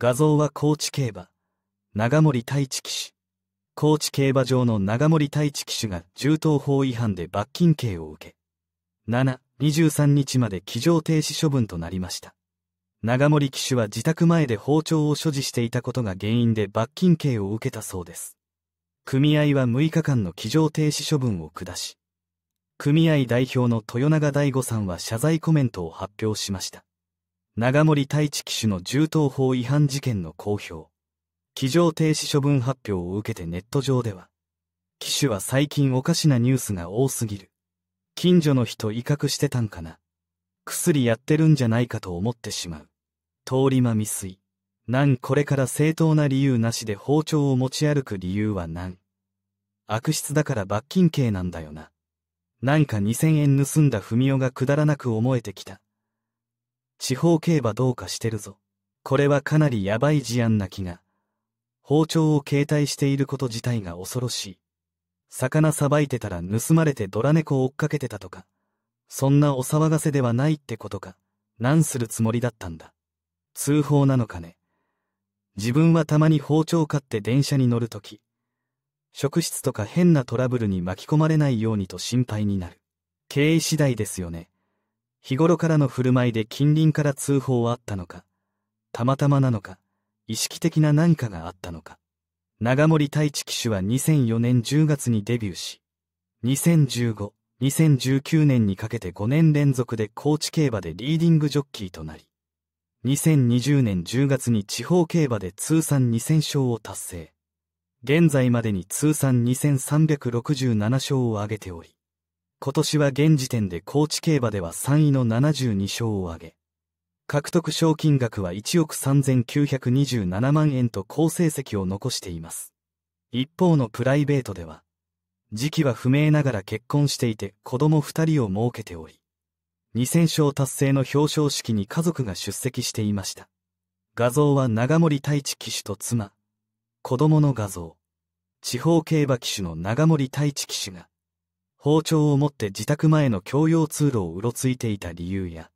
画像は高知競馬、長森太一騎手。高知競馬場の長森太一騎手が銃刀法違反で罰金刑を受け、7、23日まで騎乗停止処分となりました。長森騎手は自宅前で包丁を所持していたことが原因で罰金刑を受けたそうです。組合は6日間の騎乗停止処分を下し、組合代表の豊永大吾さんは謝罪コメントを発表しました。長森太一騎手の銃刀法違反事件の公表、騎乗停止処分発表を受けてネット上では、騎手は最近おかしなニュースが多すぎる。近所の人威嚇してたんかな。薬やってるんじゃないかと思ってしまう。通り魔未遂。なんこれから正当な理由なしで包丁を持ち歩く理由はなん悪質だから罰金刑なんだよな。なんか2000円盗んだ文雄がくだらなく思えてきた。地方競馬どうかしてるぞ。これはかなりやばい事案な気が。包丁を携帯していること自体が恐ろしい。魚さばいてたら盗まれてドラ猫を追っかけてたとか、そんなお騒がせではないってことか、何するつもりだったんだ。通報なのかね。自分はたまに包丁買って電車に乗るとき、職質とか変なトラブルに巻き込まれないようにと心配になる。経営次第ですよね。日頃からの振る舞いで近隣から通報はあったのか、たまたまなのか、意識的な何かがあったのか。長森太一騎手は2004年10月にデビューし、2015、2019年にかけて5年連続で高知競馬でリーディングジョッキーとなり、2020年10月に地方競馬で通算2000勝を達成。現在までに通算2367勝を挙げており、今年は現時点で高知競馬では3位の72勝を挙げ、獲得賞金額は1億3927万円と好成績を残しています。一方のプライベートでは、時期は不明ながら結婚していて子供2人を設けており、2000勝達成の表彰式に家族が出席していました。画像は長森太一騎手と妻、子供の画像、地方競馬騎手の長森太一騎手が、包丁を持って自宅前の共用通路をうろついていた理由や、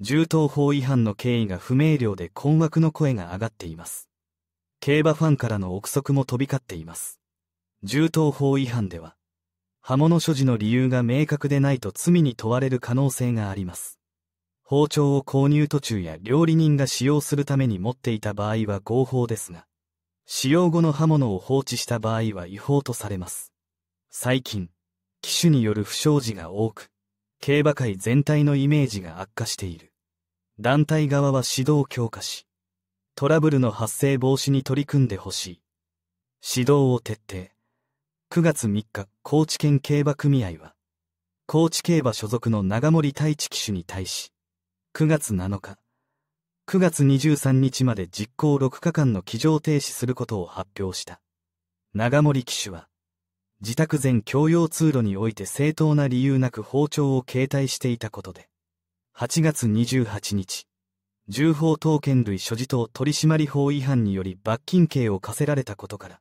銃刀法違反の経緯が不明瞭で困惑の声が上がっています。競馬ファンからの憶測も飛び交っています。銃刀法違反では、刃物所持の理由が明確でないと罪に問われる可能性があります。包丁を購入途中や料理人が使用するために持っていた場合は合法ですが、使用後の刃物を放置した場合は違法とされます。最近、騎手による不祥事が多く、競馬界全体のイメージが悪化している。団体側は指導を強化し、トラブルの発生防止に取り組んでほしい。指導を徹底。9月3日、高知県競馬組合は、高知競馬所属の長森太一騎手に対し、9月7日、9月23日まで実行6日間の騎乗停止することを発表した。長森騎手は、自宅前共用通路において正当な理由なく包丁を携帯していたことで、8月28日、銃砲刀剣類所持等取締法違反により罰金刑を課せられたことから、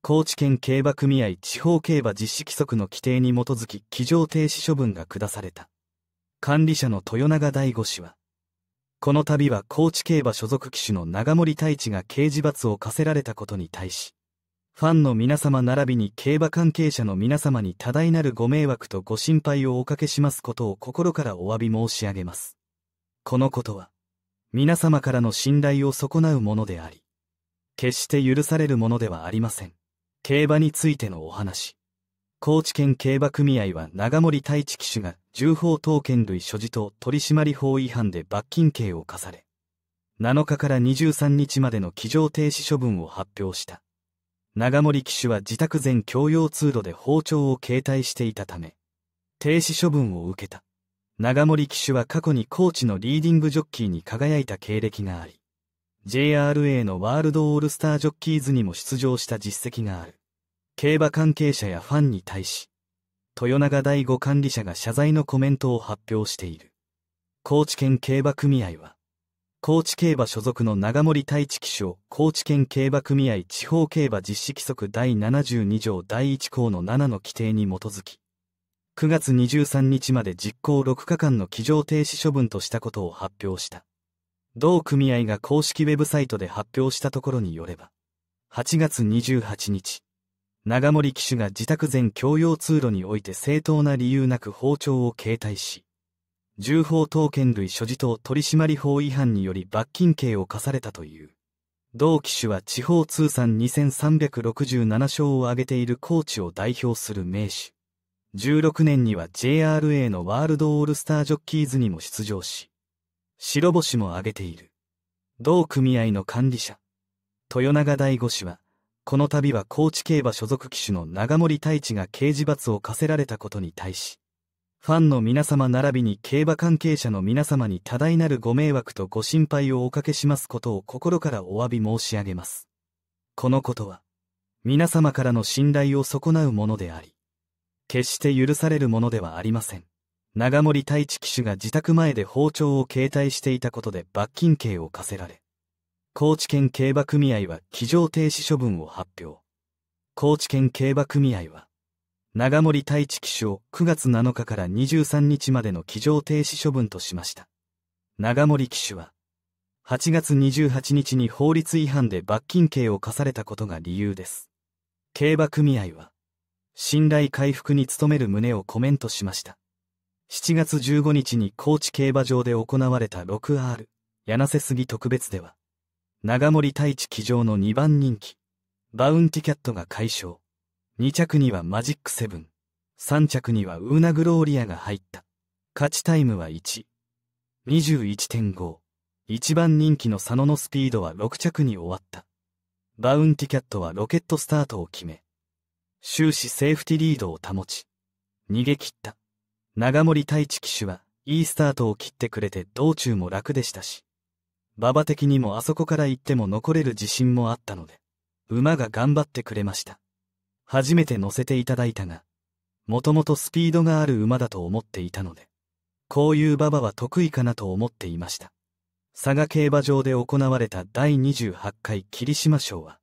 高知県競馬組合地方競馬実施規則の規定に基づき騎乗停止処分が下された。管理者の豊永大吾氏は、この度は高知競馬所属騎手の長森太一が刑事罰を課せられたことに対し、ファンの皆様並びに競馬関係者の皆様に多大なるご迷惑とご心配をおかけしますことを心からお詫び申し上げます。このことは、皆様からの信頼を損なうものであり、決して許されるものではありません。競馬についてのお話。高知県競馬組合は長森太一騎手が重法刀剣類所持等取締法違反で罰金刑を課され、7日から23日までの騎乗停止処分を発表した。長森騎手は自宅前共用通路で包丁を携帯していたため、停止処分を受けた。長森騎手は過去にコーチのリーディングジョッキーに輝いた経歴があり、JRA のワールドオールスタージョッキーズにも出場した実績がある。競馬関係者やファンに対し、豊永第五管理者が謝罪のコメントを発表している。高知県競馬組合は、高知競馬所属の長森太一騎手を高知県競馬組合地方競馬実施規則第72条第1項の7の規定に基づき、9月23日まで実行6日間の騎乗停止処分としたことを発表した。同組合が公式ウェブサイトで発表したところによれば、8月28日、長森騎手が自宅前共用通路において正当な理由なく包丁を携帯し、銃砲刀剣類所持等取締法違反により罰金刑を課されたという。同機種は地方通算2367勝を挙げている高知を代表する名手。16年には JRA のワールドオールスタージョッキーズにも出場し、白星も挙げている。同組合の管理者、豊永大五氏は、この度は高知競馬所属騎手の長森太一が刑事罰を課せられたことに対し、ファンの皆様並びに競馬関係者の皆様に多大なるご迷惑とご心配をおかけしますことを心からお詫び申し上げます。このことは、皆様からの信頼を損なうものであり、決して許されるものではありません。長森太一騎手が自宅前で包丁を携帯していたことで罰金刑を課せられ、高知県競馬組合は騎乗停止処分を発表。高知県競馬組合は、長森太一騎手を9月7日から23日までの騎乗停止処分としました。長森騎手は、8月28日に法律違反で罰金刑を課されたことが理由です。競馬組合は、信頼回復に努める旨をコメントしました。7月15日に高知競馬場で行われた 6R、柳瀬杉特別では、長森太一騎乗の2番人気、バウンティキャットが解消。2着にはマジックセブン、3着にはウーナグローリアが入った。勝ちタイムは1、21.5。一番人気の佐野のスピードは6着に終わった。バウンティキャットはロケットスタートを決め、終始セーフティリードを保ち、逃げ切った。長森太一騎手はいいスタートを切ってくれて道中も楽でしたし、馬場的にもあそこから行っても残れる自信もあったので、馬が頑張ってくれました。初めて乗せていただいたが、もともとスピードがある馬だと思っていたので、こういう馬場は得意かなと思っていました。佐賀競馬場で行われた第28回霧島賞は、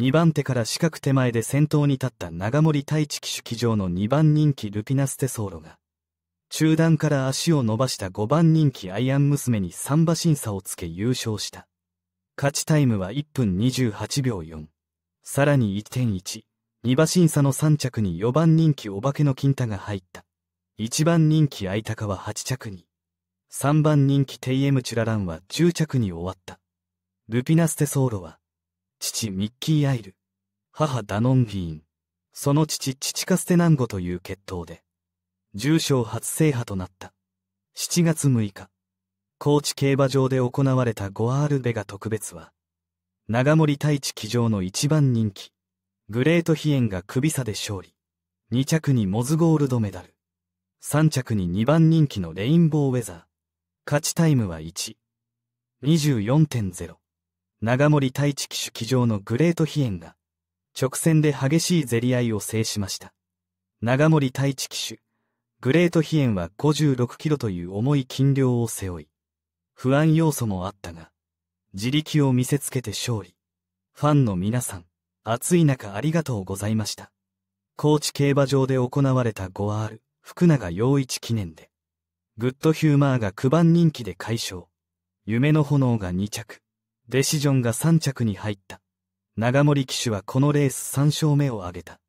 2番手から四角手前で先頭に立った長森太一騎手騎乗の2番人気ルピナステソーロが、中段から足を伸ばした5番人気アイアン娘に3馬審査をつけ優勝した。勝ちタイムは1分28秒4。さらに1.1。2馬審査の3着に4番人気お化けの金太が入った。1番人気相高は8着に。3番人気テイエムチュラランは10着に終わった。ルピナステソーロは、父ミッキー・アイル、母ダノン・ビーン、その父チチカステナンゴという決闘で、重賞初制覇となった。7月6日、高知競馬場で行われたゴアールベガ特別は、長森太一騎乗の一番人気、グレートヒエンが首差で勝利。2着にモズゴールドメダル。3着に2番人気のレインボーウェザー。勝ちタイムは1。24.0。長森太一騎手騎乗のグレートヒエンが、直線で激しい競り合いを制しました。長森太一騎手、グレートヒエンは56キロという重い斤量を背負い、不安要素もあったが、自力を見せつけて勝利。ファンの皆さん、暑い中ありがとうございました。高知競馬場で行われた 5R 福永陽一記念で、グッドヒューマーが9番人気で快勝、夢の炎が2着、デシジョンが3着に入った。長森騎手はこのレース3勝目を挙げた。